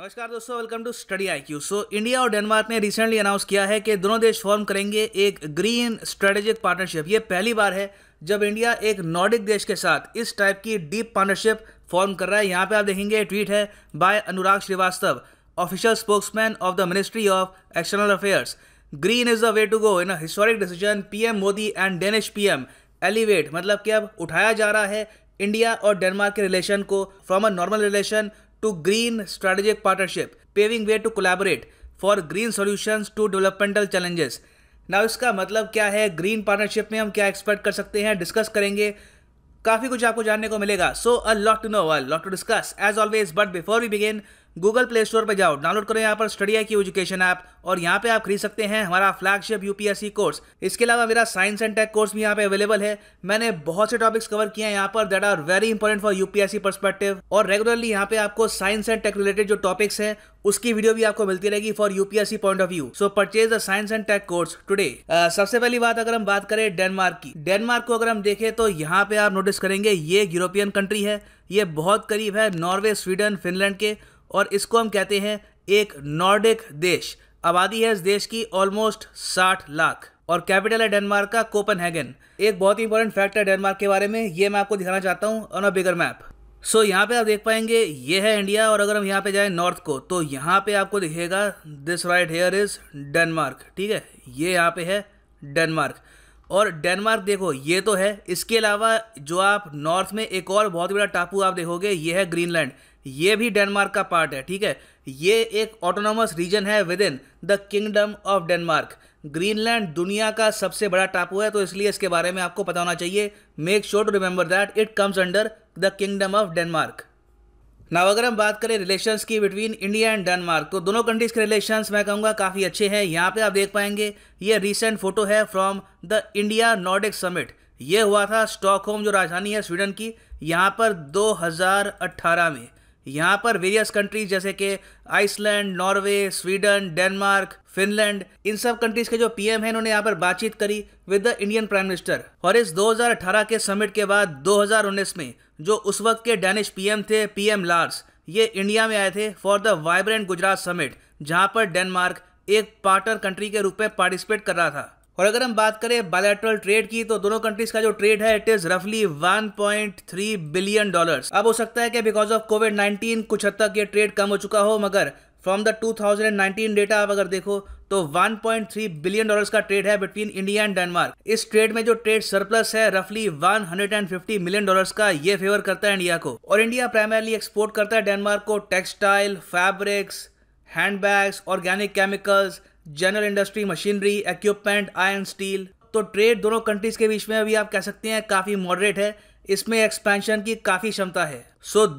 नमस्कार दोस्तों welcome to Study IQ so सो इंडिया और डेनमार्क ने रिसेंटली अनाउंस किया है कि दोनों देश फॉर्म करेंगे एक ग्रीन स्ट्रेटेजिक पार्टनरशिप ये पहली बार है जब इंडिया एक नॉर्डिक देश के साथ इस टाइप की डीप पार्टनरशिप फॉर्म कर रहा है यहाँ पे आप देखेंगे ट्वीट है by Anurag Shrivastava official spokesman of the ministry of external affairs green is the way to go in a historic decision PM Modi and Danish PM elevate मतलब कि अब उठाया जा रहा है इंडिया और डेनमार्क के रिलेशन को from a normal relation to green strategic partnership, paving way to collaborate for green solutions to developmental challenges. now iska matlab kya hai green partnership mein hum kya expect kar sakte hain discuss karenge काफ़ी कुछ आपको जानने को मिलेगा so a lot to know a lot to discuss as always but before we begin Google Play Store पर जाओ download करो यहाँ पर स्टडी आई की एजुकेशन ऐप और यहाँ पे आप खरीद सकते हैं हमारा फ्लैगशिप यूपीएससी कोर्स इसके अलावा मेरा साइंस एंड टेक कोर्स भी यहाँ पे अवेलेबल है मैंने बहुत से टॉपिक्स कवर किए हैं यहाँ पर that are very important for UPSC perspective और रेगुलरली यहाँ पे आपको साइंस एंड टेक रिलेटेड जो टॉपिक्स है उसकी वीडियो भी आपको मिलती रहेगी for UPSC point of view so purchase the science and tech course today सबसे पहली बात अगर हम बात करें डेनमार्क की डेनमार्क को अगर हम देखें तो यहाँ पे आप नोटिस करेंगे ये यूरोपियन कंट्री है ये बहुत करीब है नॉर्वे स्वीडन फिनलैंड के और इसको हम कहते हैं एक नॉर्डिक देश आबादी है इस देश की ऑलमोस्ट साठ लाख और कैपिटल है डेनमार्क का कोपन हैगन एक बहुत ही इंपॉर्टेंट फैक्ट है डेनमार्क के बारे में ये मैं आपको दिखाना चाहता हूँ on a bigger map so so, यहाँ पे आप देख पाएंगे ये है इंडिया और अगर हम यहाँ पे जाएं नॉर्थ को तो यहाँ पे आपको दिखेगा this right here is Denmark ठीक है ये यहाँ पे है डेनमार्क और डेनमार्क देखो ये तो है इसके अलावा जो आप नॉर्थ में एक और बहुत बड़ा टापू आप देखोगे ये है ग्रीनलैंड ये भी डेनमार्क का पार्ट है ठीक है ये एक ऑटोनोमस रीजन है within the kingdom of Denmark Greenland दुनिया का सबसे बड़ा टापू है तो इसलिए इसके बारे में आपको पता होना चाहिए make sure to remember that it comes under the kingdom of Denmark now अगर हम बात करें रिलेशंस की बिटवीन इंडिया एंड डेनमार्क तो दोनों कंट्रीज़ के रिलेशंस मैं कहूँगा काफ़ी अच्छे हैं यहाँ पे आप देख पाएंगे ये रीसेंट फोटो है from the India Nordic summit ये हुआ था स्टॉकहोम जो राजधानी है स्वीडन की यहाँ पर 2018 में यहाँ पर वेरियस कंट्रीज जैसे कि Iceland Norway Sweden Denmark Finland इन सब कंट्रीज के जो पीएम हैं इन्होंने यहाँ पर बातचीत करी with the Indian prime minister और इस 2018 के समिट के बाद 2019 में जो उस वक्त के डेनिश पीएम थे पीएम लार्स ये इंडिया में आए थे for the vibrant Gujarat summit जहाँ पर डेनमार्क एक पार्टनर कंट्री के रूप में पार्टिसिपेट कर रहा था और अगर हम बात करें बायोलेट्रल ट्रेड की तो दोनों कंट्रीज का जो ट्रेड है इट इज रफली 1.3 बिलियन डॉलर्स अब हो सकता है कि बिकॉज ऑफ कोविड 19 कुछ हद तक ये ट्रेड कम हो चुका हो मगर फ्रॉम द 2019 डेटा आप अगर देखो तो 1.3 बिलियन डॉलर्स का ट्रेड है बिटवीन इंडिया एंड डेनमार्क इस ट्रेड में जो ट्रेड सरप्लस है रफली 150 मिलियन डॉलर्स का ये फेवर करता है इंडिया को और इंडिया प्राइमरली एक्सपोर्ट करता है डेनमार्क को textile fabrics handbags organic chemicals general industry machinery equipment iron steel तो ट्रेड दोनों कंट्रीज़ के बीच में अभी आप कह सकते हैं काफ़ी मॉडरेट है इसमें एक्सपेंशन की काफ़ी क्षमता है सो so,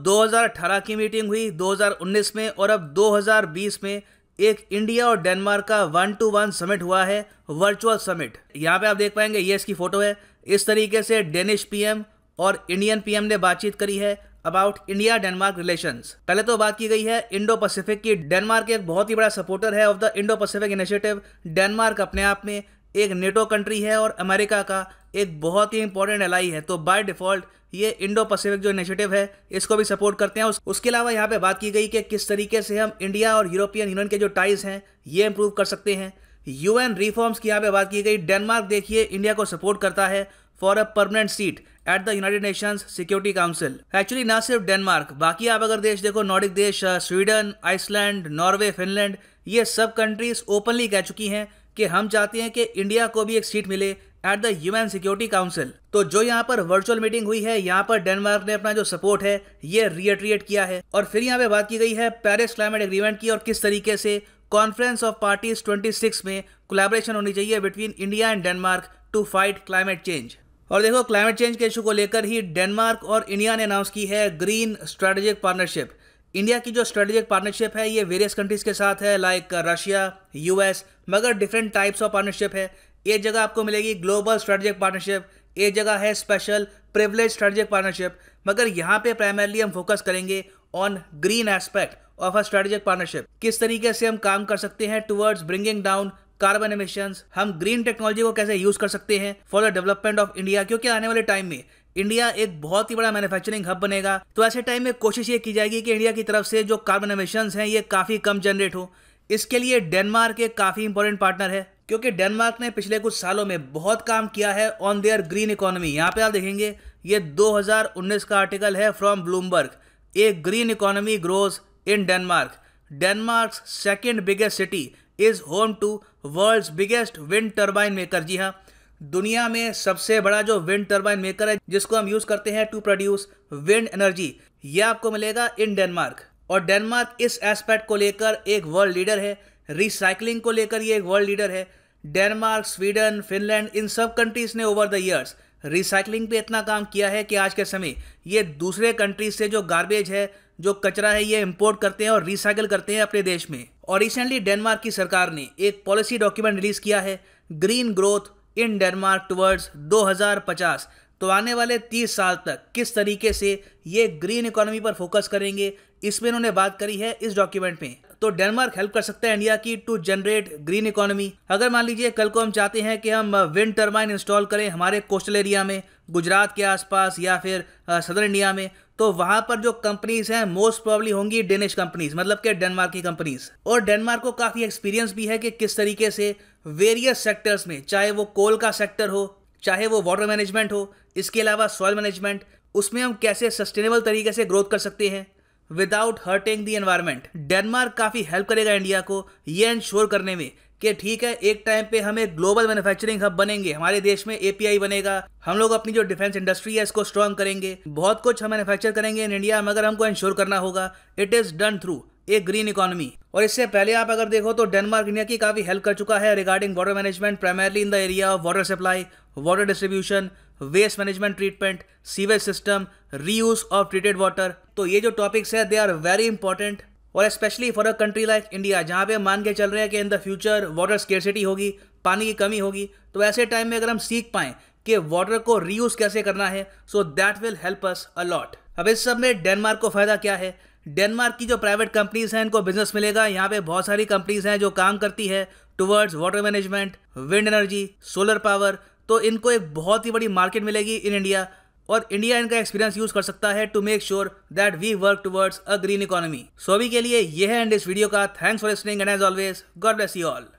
2018 की मीटिंग हुई 2019 में और अब 2020 में एक इंडिया और डेनमार्क का वन टू वन समिट हुआ है वर्चुअल समिट यहाँ पे आप देख पाएंगे ये इसकी फ़ोटो है इस तरीके से डेनिश पीएम और इंडियन पीएम ने बातचीत करी है अबाउट इंडिया डेनमार्क रिलेशंस पहले तो बात की गई है इंडो पैसिफिक की डेनमार्क एक बहुत ही बड़ा सपोर्टर है of the Indo Pacific initiative Denmark अपने आप में एक नेटो कंट्री है और अमेरिका का एक बहुत ही इंपॉर्टेंट एलाई है तो बाय डिफ़ॉल्ट ये इंडो पैसिफिक जो इनिशिएटिव है इसको भी सपोर्ट करते हैं उस, उसके अलावा यहाँ पे बात की गई कि किस तरीके से हम इंडिया और यूरोपियन यूनियन के जो टाइज हैं ये इम्प्रूव कर सकते हैं यूएन रिफॉर्म्स की यहाँ पे बात की गई डेनमार्क देखिए इंडिया को सपोर्ट करता है for a permanent seat at the United Nations Security Council actually ना सिर्फ डेनमार्क बाकी आप अगर देश देखो नॉर्डिक देश स्वीडन आइसलैंड नॉर्वे फिनलैंड ये सब कंट्रीज ओपनली कह चुकी हैं कि हम चाहते हैं कि इंडिया को भी एक सीट मिले at the UN Security Council तो जो यहाँ पर वर्चुअल मीटिंग हुई है यहाँ पर डेनमार्क ने अपना जो सपोर्ट है ये रिएट्रिएट किया है और फिर यहाँ पे बात की गई है पेरिस क्लाइमेट एग्रीमेंट की और किस तरीके से कॉन्फ्रेंस ऑफ पार्टीज 26 में कोलैबोरेशन होनी चाहिए between India and Denmark to fight climate change और देखो क्लाइमेट चेंज के इशू को लेकर ही डेनमार्क और इंडिया ने अनाउंस की है ग्रीन स्ट्रेटेजिक पार्टनरशिप इंडिया की जो स्ट्रेटेजिक पार्टनरशिप है ये वेरियस कंट्रीज़ के साथ है लाइक रशिया यूएस मगर डिफरेंट टाइप्स ऑफ पार्टनरशिप है एक जगह आपको मिलेगी ग्लोबल स्ट्रेटेजिक पार्टनरशिप एक जगह है स्पेशल प्रिवलेज स्ट्रेटेजिक पार्टनरशिप मगर यहाँ पे प्राइमरली हम फोकस करेंगे on green aspect of a strategic partnership किस तरीके से हम काम कर सकते हैं towards bringing down carbon emission हम ग्रीन टेक्नोलॉजी को कैसे यूज कर सकते हैं for the development of India क्योंकि आने वाले टाइम में इंडिया एक बहुत ही बड़ा मैन्युफैक्चरिंग हब बनेगा तो ऐसे टाइम में कोशिश ये की जाएगी कि इंडिया की तरफ से जो कार्बन एमिशन हैं ये काफ़ी कम जनरेट हो इसके लिए डेनमार्क एक काफ़ी इंपॉर्टेंट पार्टनर है क्योंकि डेनमार्क ने पिछले कुछ सालों में बहुत काम किया है ऑन देयर ग्रीन इकोनॉमी यहाँ पे आप देखेंगे ये 2019 का आर्टिकल है from Bloomberg a green economy grows in Denmark Denmark second biggest city is home to world biggest wind turbine maker जी हाँ दुनिया में सबसे बड़ा जो विंड टर्बाइन मेकर है जिसको हम यूज करते हैं टू प्रोड्यूस विंड एनर्जी ये आपको मिलेगा इन डेनमार्क और डेनमार्क इस एस्पेक्ट को लेकर एक वर्ल्ड लीडर है रिसाइकलिंग को लेकर ये एक वर्ल्ड लीडर है डेनमार्क स्वीडन फिनलैंड इन सब कंट्रीज ने ओवर द ईयर्स रिसाइकलिंग पे इतना काम किया है कि आज के समय ये दूसरे कंट्रीज से जो गार्बेज है जो कचरा है ये इम्पोर्ट करते हैं और रिसाइकिल करते हैं अपने देश में और रिसेंटली डेनमार्क की सरकार ने एक पॉलिसी डॉक्यूमेंट रिलीज किया है green growth in Denmark towards 2050 तो आने वाले 30 साल तक किस तरीके से ये ग्रीन इकोनॉमी पर फोकस करेंगे इसमें इन्होंने बात करी है इस डॉक्यूमेंट में तो डेनमार्क हेल्प कर सकता है इंडिया की टू जनरेट ग्रीन इकोनॉमी अगर मान लीजिए कल को हम चाहते हैं कि हम विंड टर्बाइन इंस्टॉल करें हमारे कोस्टल एरिया में गुजरात के आसपास या फिर सदर इंडिया में तो वहां पर जो कंपनीज हैं मोस्ट प्रॉब्ली होंगी डेनिश कंपनीज मतलब के डेनमार्क की कंपनीज और डेनमार्क को काफ़ी एक्सपीरियंस भी है कि किस तरीके से वेरियस सेक्टर्स में चाहे वो कोल का सेक्टर हो चाहे वो वाटर मैनेजमेंट हो इसके अलावा सॉयल मैनेजमेंट उसमें हम कैसे सस्टेनेबल तरीके से ग्रोथ कर सकते हैं without hurting the environment Denmark काफ़ी हेल्प करेगा इंडिया को ये इंश्योर करने में कि ठीक है एक टाइम पे हम एक ग्लोबल मैन्युफैक्चरिंग हब बनेंगे हमारे देश में एपीआई बनेगा हम लोग अपनी जो डिफेंस इंडस्ट्री है इसको स्ट्रांग करेंगे बहुत कुछ हम मैन्युफैक्चर करेंगे इन इंडिया मगर हमको इंश्योर करना होगा it is done through a green economy और इससे पहले आप अगर देखो तो डेनमार्क इंडिया की काफ़ी हेल्प कर चुका है regarding water management primarily in the area of water supply water distribution waste management treatment sewage system reuse of treated water तो ये जो टॉपिक्स है दे आर वेरी इंपॉर्टेंट और specially for a country like India जहाँ पे मान के चल रहे हैं कि in the future water scarcity होगी पानी की कमी होगी तो ऐसे टाइम में अगर हम सीख पाएँ कि वाटर को रीयूज कैसे करना है so that will help us a lot अब इस सब में डेनमार्क को फ़ायदा क्या है डेनमार्क की जो प्राइवेट कंपनीज हैं इनको बिजनेस मिलेगा यहाँ पे बहुत सारी कंपनीज हैं जो काम करती है towards water management wind energy solar power तो इनको एक बहुत ही बड़ी मार्केट मिलेगी इन इंडिया और इंडिया इनका एक्सपीरियंस यूज कर सकता है to make sure that we work towards a green economy so अभी के लिए यह है एंड इस वीडियो का thanks for listening and as always God bless you all